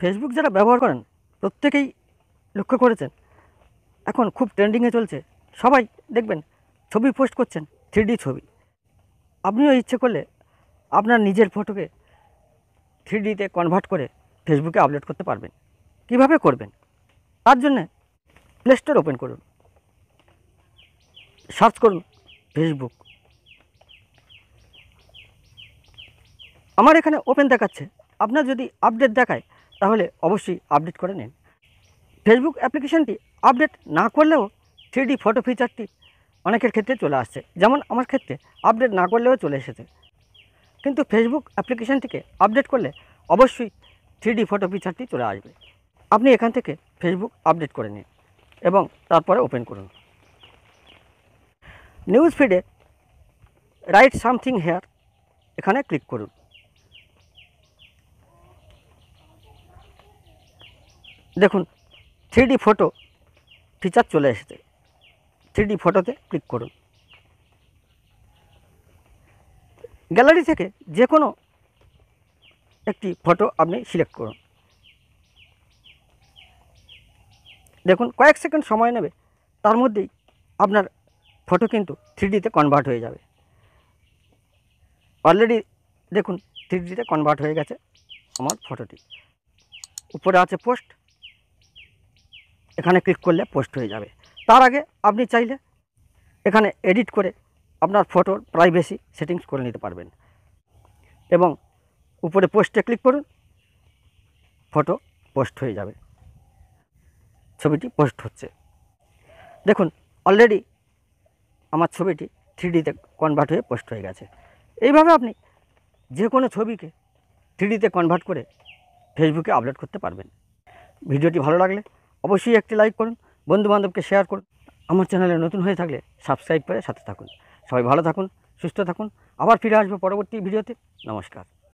Facebook যারা ব্যবহার করেন প্রত্যেকেই লক্ষ্য করেছেন এখন খুব ট্রেন্ডিংয়ে চলছে সবাই দেখবেন ছবি পোস্ট করছেন থ্রি ছবি আপনিও ইচ্ছে করলে আপনার নিজের ফটোকে থ্রি ডিতে কনভার্ট করে ফেসবুকে আপলোড করতে পারবেন কিভাবে করবেন তার জন্যে প্লে স্টোর ওপেন করুন সার্চ করুন ফেসবুক আমার এখানে ওপেন দেখাচ্ছে আপনার যদি আপডেট দেখায় তাহলে অবশ্যই আপডেট করে নিন ফেসবুক অ্যাপ্লিকেশানটি আপডেট না করলেও থ্রি ফটো ফিচারটি অনেকের ক্ষেত্রে চলে আসছে যেমন আমার ক্ষেত্রে আপডেট না করলেও চলে এসেছে কিন্তু ফেসবুক অ্যাপ্লিকেশানটিকে আপডেট করলে অবশ্যই থ্রি ফটো ফিচারটি চলে আসবে আপনি এখান থেকে ফেসবুক আপডেট করে নিন এবং তারপরে ওপেন করুন নিউজ ফিডে রাইট সামথিং হেয়ার এখানে ক্লিক করুন দেখুন থ্রি ফটো ফিচার চলে এসেছে থ্রি ফটোতে ক্লিক করুন গ্যালারি থেকে যে কোনো একটি ফটো আপনি সিলেক্ট করুন দেখুন কয়েক সেকেন্ড সময় নেবে তার মধ্যেই আপনার ফটো কিন্তু থ্রিডিতে কনভার্ট হয়ে যাবে অলরেডি দেখুন থ্রিডিতে কনভার্ট হয়ে গেছে আমার ফটোটি উপরে আছে পোস্ট এখানে ক্লিক করলে পোস্ট হয়ে যাবে তার আগে আপনি চাইলে এখানে এডিট করে আপনার ফটোর প্রাইভেসি সেটিংস করে নিতে পারবেন এবং উপরে পোস্টে ক্লিক করুন ফটো পোস্ট হয়ে যাবে ছবিটি পোস্ট হচ্ছে দেখুন অলরেডি আমার ছবিটি থ্রিডিতে কনভার্ট হয়ে পোস্ট হয়ে গেছে এইভাবে আপনি যে কোনো ছবিকে থ্রিডিতে কনভার্ট করে ফেসবুকে আপলোড করতে পারবেন ভিডিওটি ভালো লাগলে অবশ্যই একটি লাইক করুন বন্ধুবান্ধবকে শেয়ার করুন আমার চ্যানেলে নতুন হয়ে থাকলে সাবস্ক্রাইব করে সাথে থাকুন সবাই ভালো থাকুন সুস্থ থাকুন আবার ফিরে আসবো পরবর্তী ভিডিওতে নমস্কার